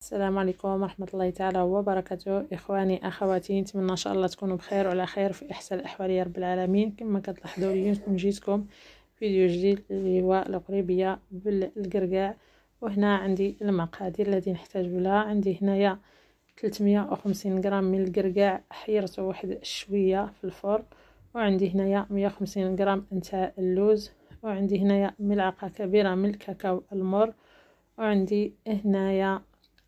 السلام عليكم ورحمة الله تعالى وبركاته إخواني أخواتي نتمنى إن شاء الله تكونوا بخير وعلى خير في أحسن الأحوال يا رب العالمين كما كتلاحظوا اليوم جيتكم فيديو جديد اللي هو القريبية بالقرقاع وهنا عندي المقادير التي نحتاج لها عندي هنايا 350 غرام من القرقاع حيرته واحد شوية في الفرن وعندي هنايا 150 غرام نتاع اللوز وعندي هنايا ملعقة كبيرة من الكاكاو المر وعندي هنايا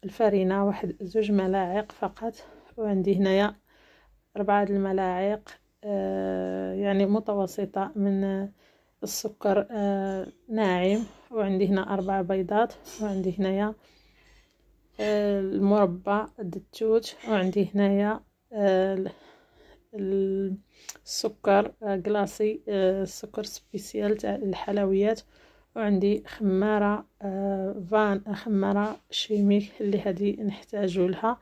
الفرينه واحد زوج ملاعق فقط وعندي هنايا ربعة الملاعق آه، يعني متوسطة من آه، السكر آه، ناعم وعندي هنا أربع بيضات وعندي هنايا آه المربى الدتوت وعندي هنايا السكر كلاصي السكر سبيسيال تاع الحلويات وعندي خمارة آه، فان آه، خمارة شيميك اللي هادي نحتاجو لها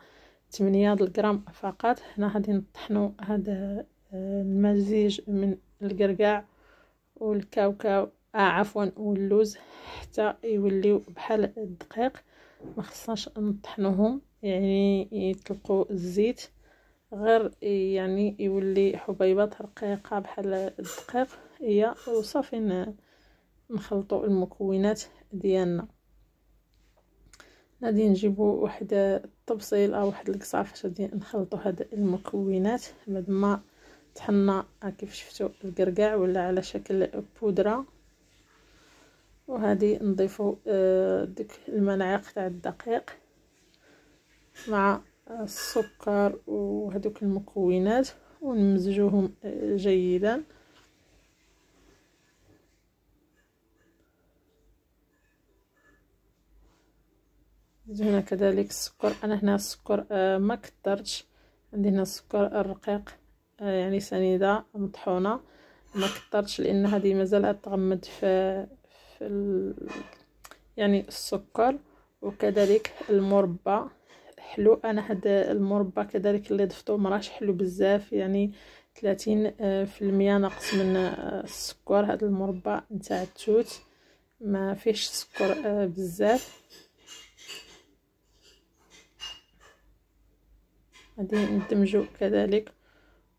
تمنية الغرام فقط هنا غادي نطحنو هذا آه، المزيج من القرقاع والكاوكاو آه عفوا واللوز حتى يوليو بحال الدقيق ما خصناش نطحنوهم يعني يطلقوا الزيت غير يعني يولي حبيبات رقيقه بحال الدقيق هي وصافي نخلطوا المكونات ديالنا غادي نجيبوا واحد الطبسيل او واحد الكصه فاش غادي نخلطوا هاد المكونات بعد ما طحنا آه، كيف شفتوا القرقع ولا على شكل بودره وهذه نضيفوا آه، ديك المناعيق تاع الدقيق مع آه، السكر وهذوك المكونات ونمزجوهم جيدا هنا كذلك السكر انا هنا السكر آه، ما كترتش عندي هنا السكر الرقيق آه، يعني سنيده مطحونه ما كترتش لان هذه مازال تغمد في في ال... يعني السكر وكذلك المربى حلو انا هذا المربى كذلك اللي ضفتو مراش حلو بزاف يعني 30 آه، في المية نقص من السكر هذا المربى نتاع التوت ما فيش سكر بزاف غادي ندمجو كذلك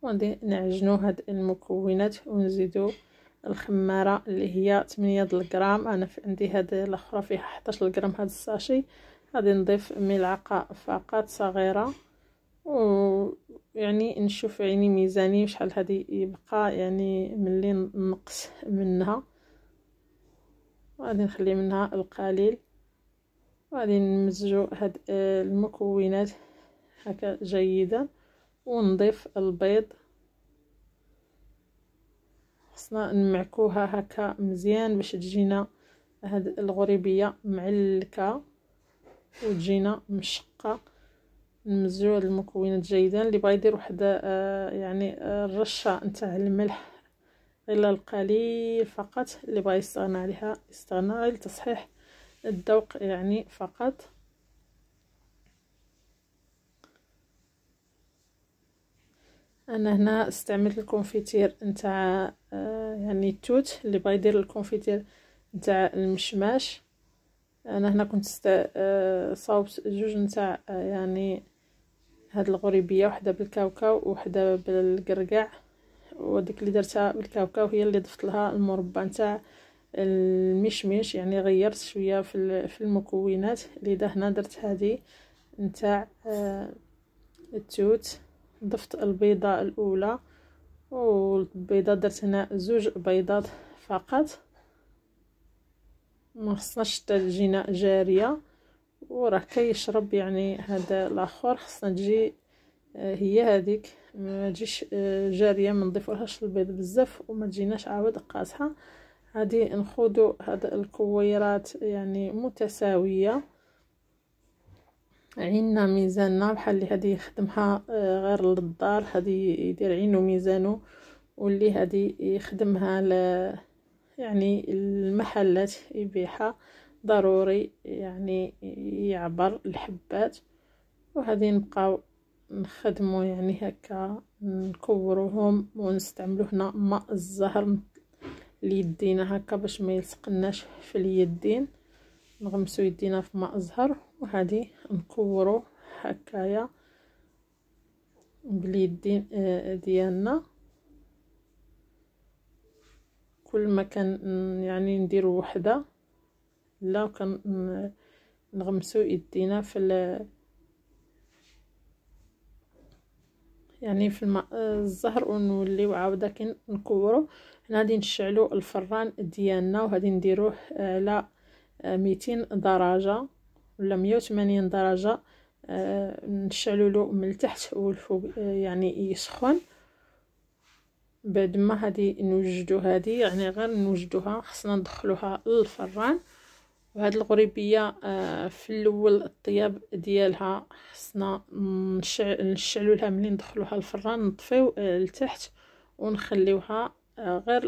وغادي نعجنو هاد المكونات ونزيدو الخماره اللي هي 8 الغرام انا في عندي هاد الاخرى فيها 11 غرام هاد الساشي غادي نضيف ملعقه فقط صغيره و يعني نشوف يعني ميزاني شحال هادي يبقى يعني ملي نقص منها وغادي نخلي منها القليل وغادي نمزجو هاد المكونات هكا جيدا ونضيف البيض خصنا نمعكوها هكا مزيان باش تجينا هاد الغريبية معلكة وتجينا مشقة نمزجو هاد المكونات جيدا اللي بغا يدير واحد آه يعني آه الرشة نتاع الملح إلا القليل فقط اللي بغا يستغنى عليها يستغنى على تصحيح الذوق يعني فقط انا هنا استعملت الكونفيتير نتاع آه، يعني التوت اللي بغا يدير الكونفيتير نتاع المشماش انا هنا كنت است... آه، صاوبت جوج نتاع آه، يعني هاد الغريبيه وحده بالكاوكاو وحده بالقرقاع وديك اللي درتها بالكاوكاو هي اللي ضفت لها المربى نتاع المشمش يعني غيرت شويه في المكونات لذا هنا درت هذه نتاع التوت ضفت البيضة الاولى والبيضة درت هنا زوج بيضات فقط ما خصناش تجينا جاريه وراه كيشرب يعني هذا الاخر خصنا تجي آه، هي هذيك ما تجيش آه، جاريه ما نضيفولهاش البيض بزاف وما تجيناش عاود قاصحه غادي نخوضو هاد الكويرات يعني متساويه عيننا ميزاننا بحال اللي هادي يخدمها آه، غير للدار هادي يدير عينو ميزانو واللي هادي يخدمها ل يعني المحلات يبيعها ضروري يعني يعبر الحبات وهذه نبقاو نخدمو يعني هكا نكوروهم ونستعملو هنا ماء الزهر ليدينا هكا باش ما يلصقناش في اليدين نغمسو يدينا في ماء زهر وهادي نكورو هكايا باليدين آه، ديالنا كل ما كان يعني نديرو وحده لا كان نغمسو يدينا في يعني في الماء الزهر ونوليو عاوده كنكورو هنا غادي نشعلو الفران ديالنا وغادي نديروه على آه، ميتين درجة ولا مية وثمانين درجة آه، نشعلو له من التحت والفوق آه، يعني يسخن بعد ما هادي نوجدو هادي يعني غير نوجدوها خصنا ندخلوها للفران وهاد الغريبيه آه، في الاول الطياب ديالها خصنا نشعلو لها ملي ندخلوها الفران نطفيو التحت ونخليوها غير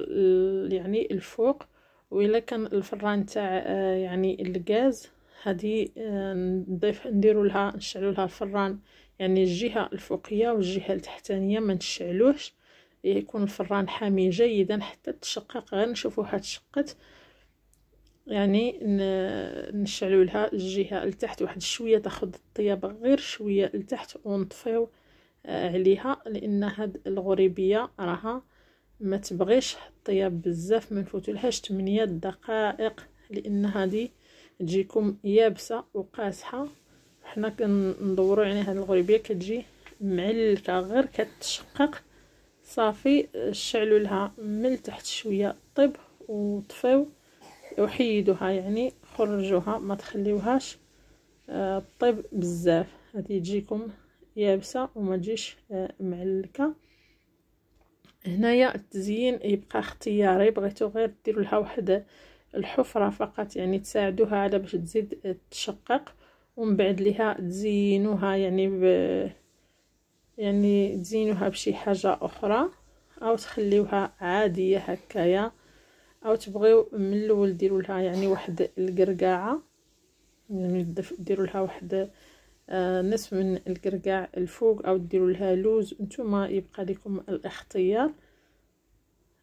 يعني الفوق وإلا كان الفران تاع آه، يعني الغاز هذه آه، نضيف نديروا لها نشعلوا لها الفران يعني الجهه الفوقيه والجهه التحتانيه ما نشعلوهش يكون الفران حامي جيدا حتى تشقق غير نشوفوها تشقت يعني نشعلوا لها الجهه التحت واحد شويه تاخذ الطياب غير شويه التحت ونطفيو آه، عليها لان هاد الغريبيه راها ما تبغيش حطيها بزاف من الفتولحاش 8 دقائق لان هذه تجيكم يابسه وقاسحه حنا كندورو يعني هاد الغريبيه كتجي معلكه غير كتشقق صافي شعلوا لها من تحت شويه طيب وطفيو وحيدوها يعني خرجوها ما تخليوهاش طيب بزاف هذه تجيكم يابسه وما تجيش آه، معلكه هنايا التزيين يبقى اختياري بغيتو غير ديروا لها واحد الحفره فقط يعني تساعدوها على باش تزيد تشقق ومن بعد ليها تزينوها يعني ب... يعني تزينوها بشي حاجه اخرى او تخليوها عاديه هكايا او تبغيو من الاول ديروا لها يعني واحد القرقاعه يعني ديروا لها واحد آه، نصف من القرقاع الفوق او ديروا لها لوز نتوما يبقى لكم الاختيار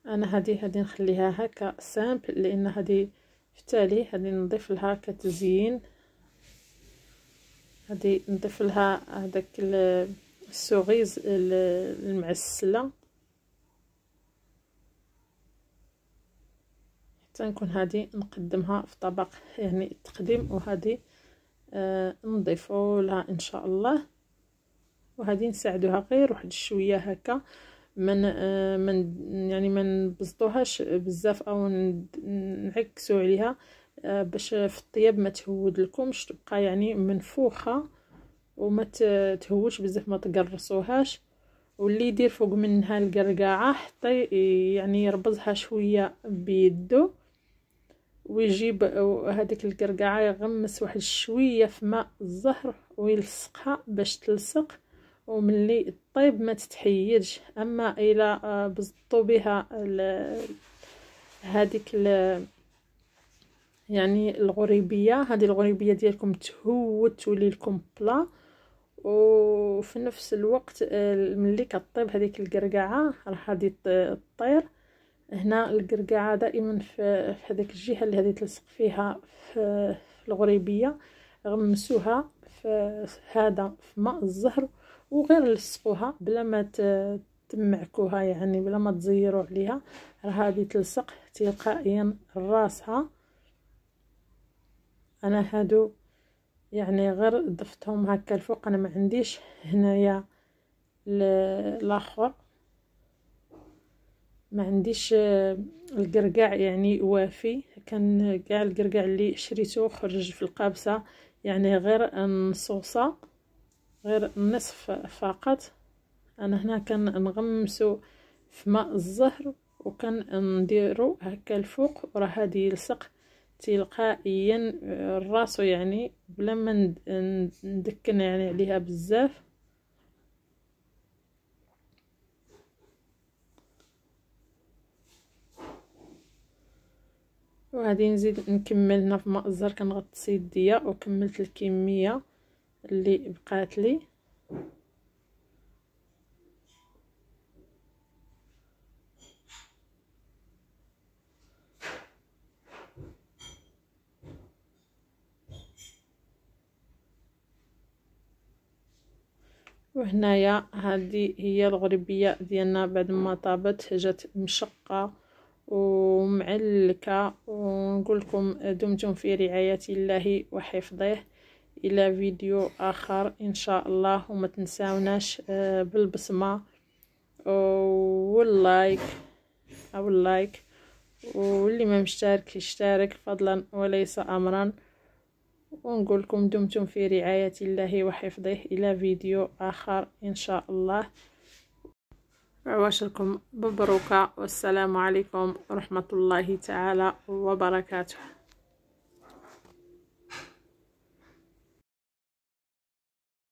انا هذه هذه نخليها هكا سامبل لان هذه في التالي هذه نضيف لها كتزيين هذه نضيف لها هذاك السوغيز المعسله حتى نكون هذه نقدمها في طبق يعني التقديم وهذه آه نضيفوا لها ان شاء الله وهذه نساعدوها غير واحد شويه هكا من آه من يعني ما نبسطوهاش بزاف او نعكسوا عليها آه باش في الطياب ما تهود لكمش تبقى يعني منفوخه وما تهوش بزاف ما تقرصوهاش واللي يدير فوق منها القرقاعه حتى يعني يربزها شويه بيدو ويجيب هذيك القرقعه يغمس واحد شويه في ماء الزهر ويلصقها باش تلصق وملي طيب ما تتحيدش اما الا آه، بزطو بها هذيك يعني الغريبيه هذه الغريبيه ديالكم تهوت تولي لكم بلا وفي نفس الوقت آه، ملي كطيب هذيك القرقعه راه غادي طير هنا القرقعه دائما في, في هذيك الجهه اللي هذه تلصق فيها في الغريبيه غمسوها في هذا في ماء الزهر وغير لصقوها بلا ما تمعكوها يعني بلا ما تزيروا عليها راه هذه تلصق تلقائيا راسها انا هادو يعني غير ضفتهم هكا الفوق انا ما عنديش هنايا الاخر ما عنديش آه، القرقاع يعني وافي كان كاع القرقاع اللي شريته خرج في القابسه يعني غير النصوصه غير النصف فقط انا هنا كنغمسو في ماء الزهر نديرو هكا الفوق وراه هادي يلصق تلقائيا آه، راسو يعني بلا ما ندكن يعني عليها بزاف وغادي نزيد نكمل هنا في ماء الزهر كنغطس يديا وكملت الكميه اللي بقات لي وهنايا هذه هي الغربيه ديالنا بعد ما طابت جات مشقه ومعلكة ونقول لكم دمتم في رعاية الله وحفظه الى فيديو اخر ان شاء الله وما تنساوناش آه، بالبسمة واللايك او اللايك واللي ما مشترك يشترك فضلا وليس امرا ونقول لكم دمتم في رعاية الله وحفظه الى فيديو اخر ان شاء الله وعواشركم مبروكة والسلام عليكم ورحمة الله تعالى وبركاته